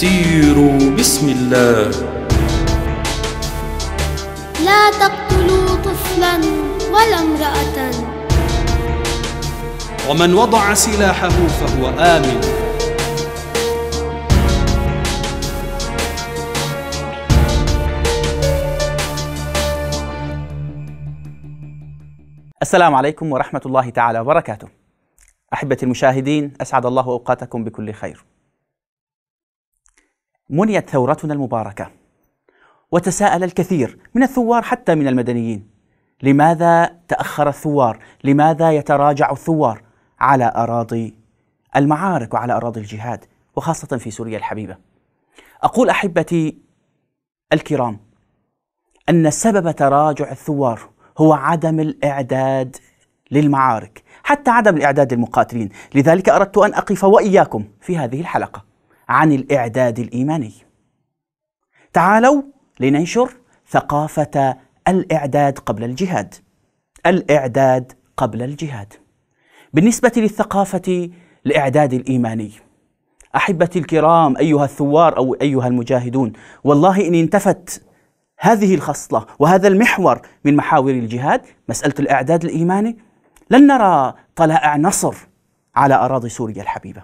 سيروا بسم الله لا تقتلوا طفلا ولا امرأة ومن وضع سلاحه فهو آمن السلام عليكم ورحمة الله تعالى وبركاته أحبة المشاهدين أسعد الله أوقاتكم بكل خير منيت ثورتنا المباركه وتساءل الكثير من الثوار حتى من المدنيين لماذا تاخر الثوار لماذا يتراجع الثوار على اراضي المعارك وعلى اراضي الجهاد وخاصه في سوريا الحبيبه اقول احبتي الكرام ان سبب تراجع الثوار هو عدم الاعداد للمعارك حتى عدم الاعداد للمقاتلين لذلك اردت ان اقف واياكم في هذه الحلقه عن الإعداد الإيماني. تعالوا لننشر ثقافة الإعداد قبل الجهاد. الإعداد قبل الجهاد. بالنسبة للثقافة الإعداد الإيماني أحبتي الكرام أيها الثوار أو أيها المجاهدون والله إن انتفت هذه الخصلة وهذا المحور من محاور الجهاد مسألة الإعداد الإيماني لن نرى طلائع نصر على أراضي سوريا الحبيبة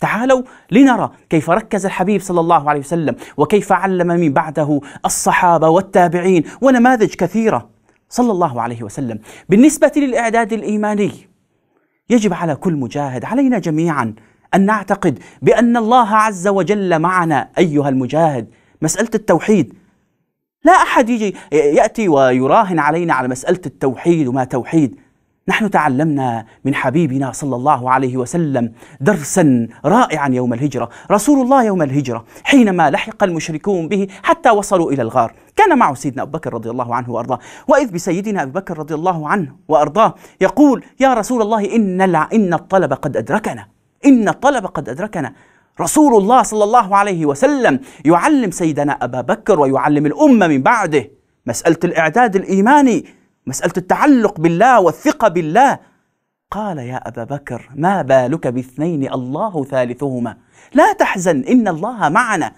تعالوا لنرى كيف ركز الحبيب صلى الله عليه وسلم وكيف علم من بعده الصحابه والتابعين ونماذج كثيره صلى الله عليه وسلم. بالنسبه للاعداد الايماني يجب على كل مجاهد علينا جميعا ان نعتقد بان الله عز وجل معنا ايها المجاهد. مساله التوحيد لا احد يجي ياتي ويراهن علينا على مساله التوحيد وما توحيد نحن تعلمنا من حبيبنا صلى الله عليه وسلم درسا رائعا يوم الهجرة رسول الله يوم الهجرة حينما لحق المشركون به حتى وصلوا إلى الغار كان معه سيدنا أبو بكر رضي الله عنه وأرضاه وإذ بسيدنا أبي بكر رضي الله عنه وأرضاه يقول يا رسول الله إن, إن الطلب قد أدركنا إن الطلب قد أدركنا رسول الله صلى الله عليه وسلم يعلم سيدنا أبا بكر ويعلم الأمة من بعده مسألة الإعداد الإيماني مسألة التعلق بالله والثقة بالله قال يا أبا بكر ما بالك باثنين الله ثالثهما لا تحزن إن الله معنا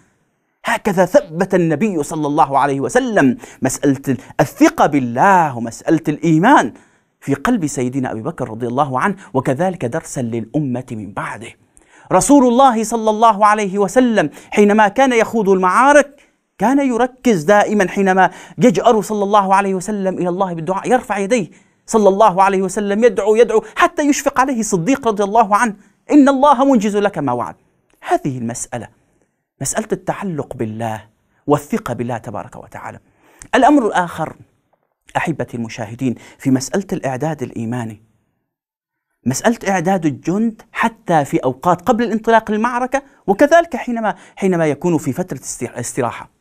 هكذا ثبت النبي صلى الله عليه وسلم مسألة الثقة بالله ومسألة الإيمان في قلب سيدنا أبي بكر رضي الله عنه وكذلك درسا للأمة من بعده رسول الله صلى الله عليه وسلم حينما كان يخوض المعارك كان يركز دائما حينما يجأر صلى الله عليه وسلم إلى الله بالدعاء يرفع يديه صلى الله عليه وسلم يدعو يدعو حتى يشفق عليه الصديق رضي الله عنه إن الله منجز لك ما وعد هذه المسألة مسألة التعلق بالله والثقة بالله تبارك وتعالى الأمر الآخر أحبتي المشاهدين في مسألة الإعداد الإيماني مسألة إعداد الجند حتى في أوقات قبل الانطلاق للمعركة وكذلك حينما حينما يكون في فترة استراحة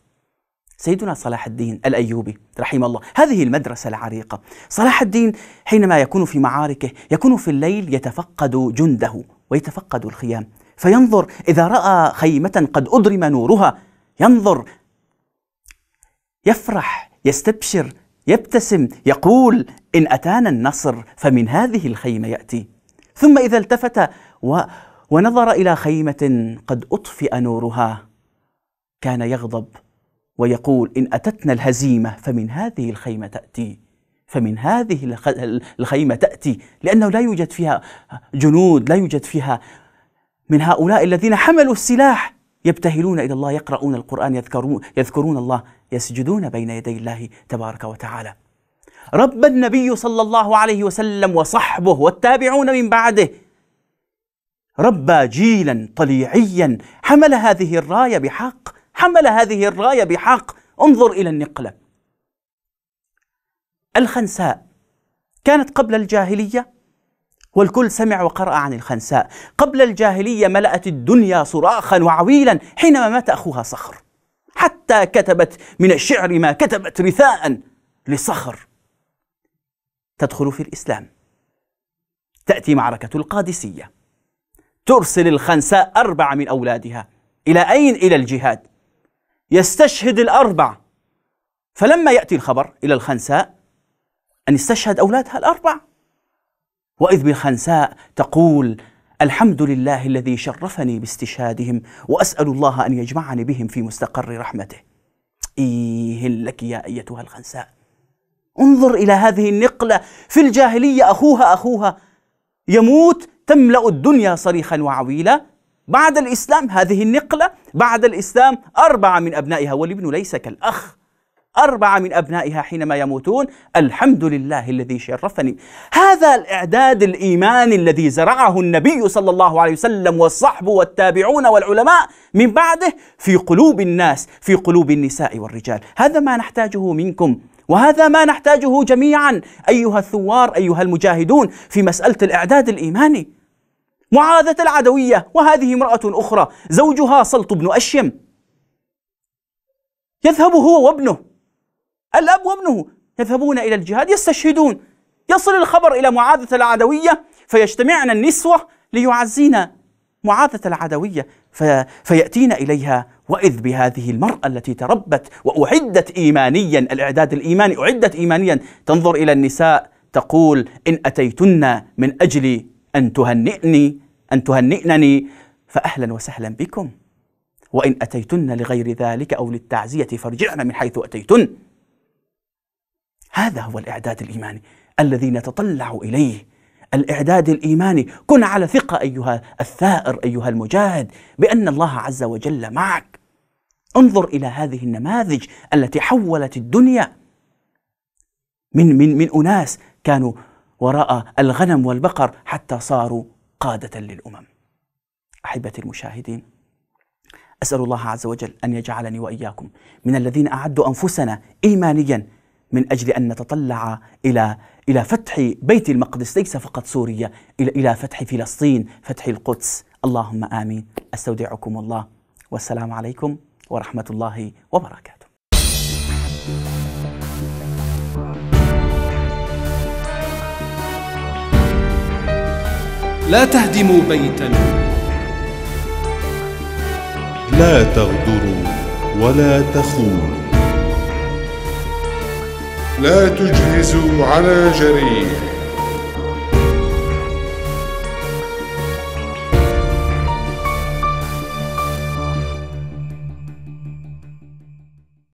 سيدنا صلاح الدين الايوبي رحمه الله، هذه المدرسه العريقه، صلاح الدين حينما يكون في معاركه يكون في الليل يتفقد جنده ويتفقد الخيام، فينظر اذا راى خيمه قد اضرم نورها ينظر يفرح يستبشر يبتسم يقول ان اتانا النصر فمن هذه الخيمه ياتي، ثم اذا التفت و ونظر الى خيمه قد اطفئ نورها كان يغضب ويقول إن أتتنا الهزيمة فمن هذه الخيمة تأتي فمن هذه الخيمة تأتي لأنه لا يوجد فيها جنود لا يوجد فيها من هؤلاء الذين حملوا السلاح يبتهلون إلى الله يقرؤون القرآن يذكرون, يذكرون الله يسجدون بين يدي الله تبارك وتعالى رب النبي صلى الله عليه وسلم وصحبه والتابعون من بعده ربى جيلا طليعيا حمل هذه الرايه بحق حمل هذه الرايه بحق انظر الى النقله الخنساء كانت قبل الجاهليه والكل سمع وقرأ عن الخنساء قبل الجاهلية ملأت الدنيا صراخا وعويلا حينما مات أخوها صخر حتى كتبت من الشعر ما كتبت رثاء لصخر تدخل في الإسلام تأتي معركة القادسية ترسل الخنساء أربعة من أولادها إلى أين؟ إلى الجهاد يستشهد الأربع فلما يأتي الخبر إلى الخنساء أن استشهد أولادها الأربع وإذ بالخنساء تقول الحمد لله الذي شرفني باستشهادهم وأسأل الله أن يجمعني بهم في مستقر رحمته إيه لك يا أيتها الخنساء انظر إلى هذه النقلة في الجاهلية أخوها أخوها يموت تملأ الدنيا صريخا وعويلا بعد الإسلام هذه النقلة بعد الإسلام أربعة من أبنائها والابن ليس كالأخ أربعة من أبنائها حينما يموتون الحمد لله الذي شرفني هذا الإعداد الإيماني الذي زرعه النبي صلى الله عليه وسلم والصحب والتابعون والعلماء من بعده في قلوب الناس في قلوب النساء والرجال هذا ما نحتاجه منكم وهذا ما نحتاجه جميعا أيها الثوار أيها المجاهدون في مسألة الإعداد الإيماني معاذة العدوية وهذه امرأة أخرى زوجها سلط بن أشيم يذهب هو وابنه الأب وابنه يذهبون إلى الجهاد يستشهدون يصل الخبر إلى معاذة العدوية فيجتمعن النسوة ليعزين معاذة العدوية فيأتين إليها وإذ بهذه المرأة التي تربت وأعدت إيمانيا الإعداد الإيماني أعدت إيمانيا تنظر إلى النساء تقول إن أتيتن من أجل أن تهنئني أن تهنئني فأهلا وسهلا بكم وإن أتيتن لغير ذلك أو للتعزية فارجعن من حيث أتيتن هذا هو الإعداد الإيماني الذي نتطلع إليه الإعداد الإيماني كن على ثقة أيها الثائر أيها المجاهد بأن الله عز وجل معك انظر إلى هذه النماذج التي حولت الدنيا من من من أناس كانوا وراء الغنم والبقر حتى صاروا قادة للأمم أحبتي المشاهدين أسأل الله عز وجل أن يجعلني وإياكم من الذين أعدوا أنفسنا إيمانيا من أجل أن نتطلع إلى إلى فتح بيت المقدس ليس فقط سوريا إلى إلى فتح فلسطين فتح القدس اللهم آمين أستودعكم الله والسلام عليكم ورحمة الله وبركاته لا تهدموا بيتا لا تغدروا ولا تخونوا لا تجهزوا على جريح